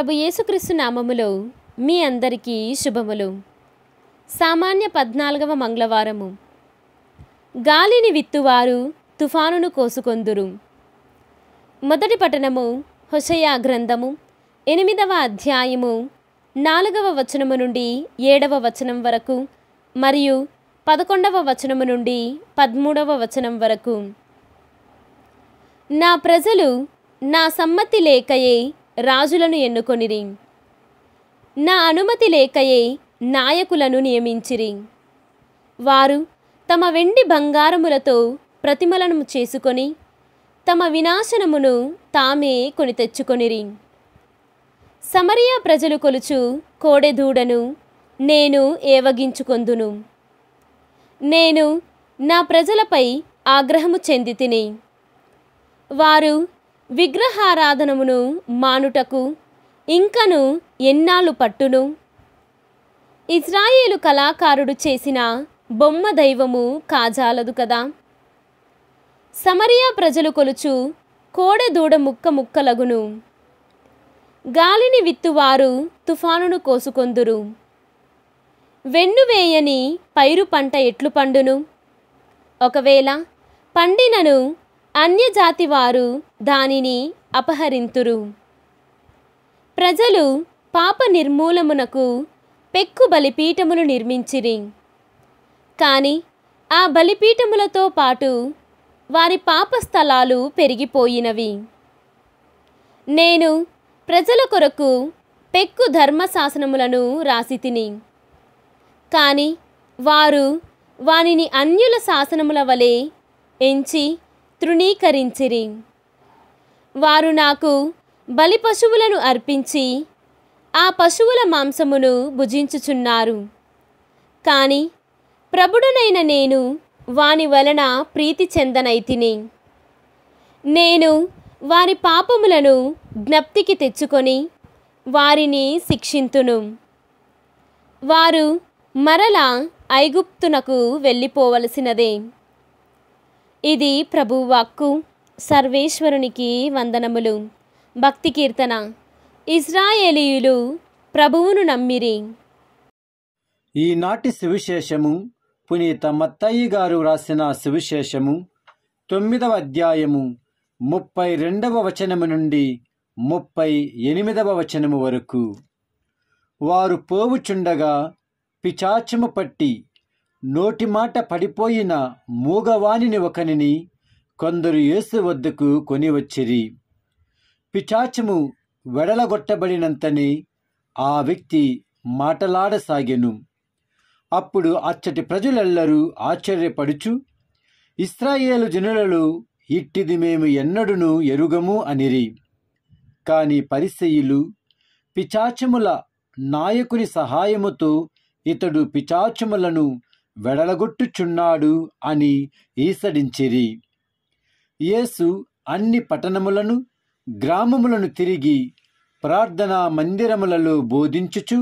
ప్రభు యేసుక్రీస్తు నామములో మీ అందరికీ శుభములు సామాన్య పద్నాలుగవ మంగళవారము గాలిని విత్తువారు తుఫానును కోసుకొందురు మొదటి పట్టణము హుషయా గ్రంథము ఎనిమిదవ అధ్యాయము నాలుగవ వచనము నుండి ఏడవ వచనం వరకు మరియు పదకొండవ వచనము నుండి పదమూడవ వచనం వరకు నా ప్రజలు నా సమ్మతి లేకయే రాజులను ఎన్నుకొనిరి నా అనుమతి లేకయే నాయకులను నియమించిరి వారు తమ వెండి బంగారములతో ప్రతిమలను చేసుకొని తమ వినాశనమును తామే కొని తెచ్చుకొనిరి సమరియా ప్రజలు కొలుచు కోడెదూడను నేను ఏవగించుకొందును నేను నా ప్రజలపై ఆగ్రహము చెంది తిని వారు విగ్రహారాధనమును మానుటకు ఇంకను ఎన్నాళ్ళు పట్టును ఇజ్రాయేలు కళాకారుడు చేసిన బొమ్మ దైవము కాజాలదు కదా సమరియా ప్రజలు కొలుచు కోడదూడ ముక్క ముక్కలగును గాలిని విత్తువారు తుఫానును కోసుకొందురు వెన్నువేయని పైరు పంట ఎట్లు పండును ఒకవేళ పండినను అన్యజాతి వారు దానిని అపహరింతురు ప్రజలు పాప నిర్మూలమునకు పెక్కు బలిపీఠములు నిర్మించిరి కానీ ఆ బలిపీఠములతో పాటు వారి పాప స్థలాలు పెరిగిపోయినవి నేను ప్రజల కొరకు పెక్కు ధర్మశాసనములను తిని కానీ వారు వానిని అన్యుల శాసనముల వలె ఎంచి తృణీకరించిరి వారు నాకు బలి పశువులను అర్పించి ఆ పశువుల మాంసమును భుజించుచున్నారు కానీ ప్రభుడునైన నేను వాని వలన ప్రీతి చెందనైతిని నేను వారి పాపములను జ్ఞప్తికి తెచ్చుకొని వారిని శిక్షింతును వారు మరల ఐగుప్తునకు వెళ్ళిపోవలసినదే ఇది ప్రభువాక్కు సర్వేశ్వరునికి వందనములు భక్తి కీర్తన ఇజ్రాయేలీయులు ప్రభువును నమ్మిరి ఈనాటి సువిశేషము పునీత మత్తయ్య గారు రాసిన సువిశేషము తొమ్మిదవ అధ్యాయము ముప్పై రెండవ వచనము నుండి ముప్పై ఎనిమిదవ వచనము వరకు వారు పోవుచుండగా పిచాచము పట్టి నోటి మాట పడిపోయిన మూగవాణిని ఒకనిని కొందరు యేసు వద్దకు కొని వచ్చిరి పిచాచము వెడలగొట్టబడినంతనే ఆ వ్యక్తి మాటలాడసాగెను అప్పుడు అచ్చటి ప్రజలెల్లరూ ఆశ్చర్యపడుచు ఇస్రాయేలు జనులలో ఇట్టిది మేము ఎన్నడును ఎరుగము అనిరి కాని పరిసయులు పిచాచముల నాయకుని సహాయముతో ఇతడు పిచాచములను వెడలగొట్టుచున్నాడు అని ఈసడించిరి యేసు అన్ని పట్టణములను గ్రామములను తిరిగి ప్రార్థనా మందిరములలో బోధించుచు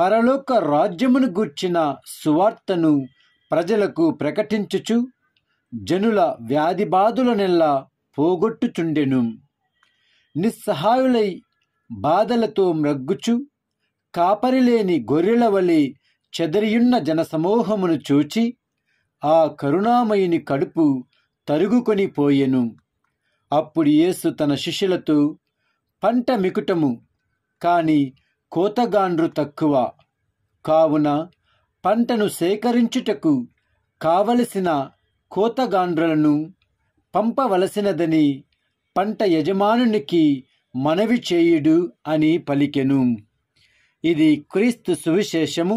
పరలోక రాజ్యమును గూర్చిన సువార్తను ప్రజలకు ప్రకటించుచు జనుల వ్యాధి బాధులనెల్లా పోగొట్టుచుండెను నిస్సహాయులై బాధలతో మ్రగ్గుచు కాపరిలేని గొర్రెల వలె చెదరియున్న జనసమూహమును చూచి ఆ కరుణామయుని కడుపు తరుగుకొని పోయెను అప్పుడు యేసు తన శిష్యులతో పంట మికుటము కాని కోతగాండ్రు తక్కువ కావున పంటను సేకరించుటకు కావలసిన కోతగాండ్రులను పంపవలసినదని పంట యజమానునికి మనవి చేయుడు అని పలికెను ఇది క్రీస్తు సువిశేషము